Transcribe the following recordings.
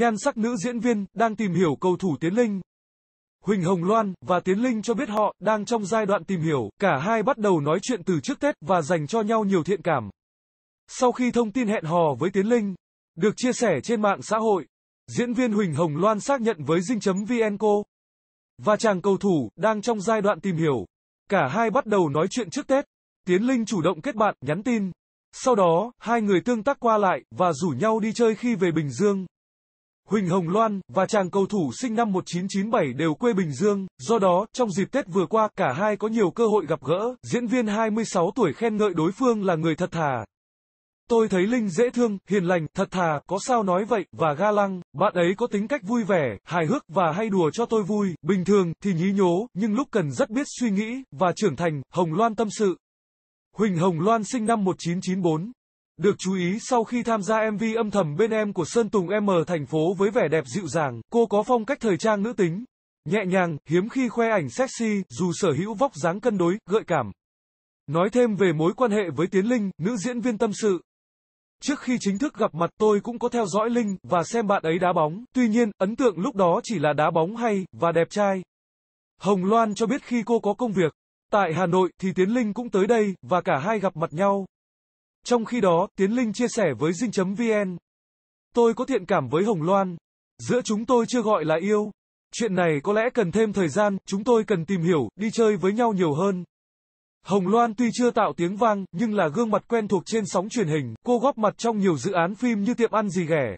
Nhan sắc nữ diễn viên đang tìm hiểu cầu thủ Tiến Linh. Huỳnh Hồng Loan và Tiến Linh cho biết họ đang trong giai đoạn tìm hiểu, cả hai bắt đầu nói chuyện từ trước Tết và dành cho nhau nhiều thiện cảm. Sau khi thông tin hẹn hò với Tiến Linh được chia sẻ trên mạng xã hội, diễn viên Huỳnh Hồng Loan xác nhận với Dinh.vnco và chàng cầu thủ đang trong giai đoạn tìm hiểu. Cả hai bắt đầu nói chuyện trước Tết. Tiến Linh chủ động kết bạn, nhắn tin. Sau đó, hai người tương tác qua lại và rủ nhau đi chơi khi về Bình Dương. Huỳnh Hồng Loan và chàng cầu thủ sinh năm 1997 đều quê Bình Dương, do đó, trong dịp Tết vừa qua, cả hai có nhiều cơ hội gặp gỡ, diễn viên 26 tuổi khen ngợi đối phương là người thật thà. Tôi thấy Linh dễ thương, hiền lành, thật thà, có sao nói vậy, và ga lăng, bạn ấy có tính cách vui vẻ, hài hước và hay đùa cho tôi vui, bình thường thì nhí nhố, nhưng lúc cần rất biết suy nghĩ, và trưởng thành, Hồng Loan tâm sự. Huỳnh Hồng Loan sinh năm 1994, được chú ý sau khi tham gia MV âm thầm bên em của Sơn Tùng M thành phố với vẻ đẹp dịu dàng, cô có phong cách thời trang nữ tính, nhẹ nhàng, hiếm khi khoe ảnh sexy, dù sở hữu vóc dáng cân đối, gợi cảm. Nói thêm về mối quan hệ với Tiến Linh, nữ diễn viên tâm sự. Trước khi chính thức gặp mặt tôi cũng có theo dõi Linh, và xem bạn ấy đá bóng, tuy nhiên, ấn tượng lúc đó chỉ là đá bóng hay, và đẹp trai. Hồng Loan cho biết khi cô có công việc, tại Hà Nội, thì Tiến Linh cũng tới đây, và cả hai gặp mặt nhau. Trong khi đó, Tiến Linh chia sẻ với Dinh.vn. Tôi có thiện cảm với Hồng Loan. Giữa chúng tôi chưa gọi là yêu. Chuyện này có lẽ cần thêm thời gian, chúng tôi cần tìm hiểu, đi chơi với nhau nhiều hơn. Hồng Loan tuy chưa tạo tiếng vang, nhưng là gương mặt quen thuộc trên sóng truyền hình, cô góp mặt trong nhiều dự án phim như Tiệm ăn gì ghẻ.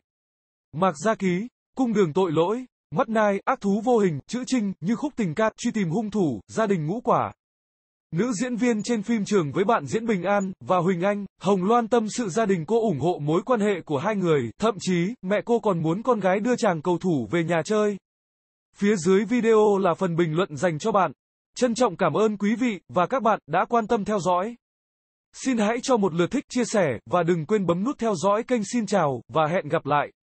Mạc Gia Ký, Cung đường tội lỗi, Mắt nai, Ác thú vô hình, Chữ trinh, Như khúc tình ca, Truy tìm hung thủ, Gia đình ngũ quả. Nữ diễn viên trên phim trường với bạn diễn Bình An và Huỳnh Anh, Hồng Loan tâm sự gia đình cô ủng hộ mối quan hệ của hai người, thậm chí mẹ cô còn muốn con gái đưa chàng cầu thủ về nhà chơi. Phía dưới video là phần bình luận dành cho bạn. Trân trọng cảm ơn quý vị và các bạn đã quan tâm theo dõi. Xin hãy cho một lượt thích, chia sẻ và đừng quên bấm nút theo dõi kênh Xin chào và hẹn gặp lại.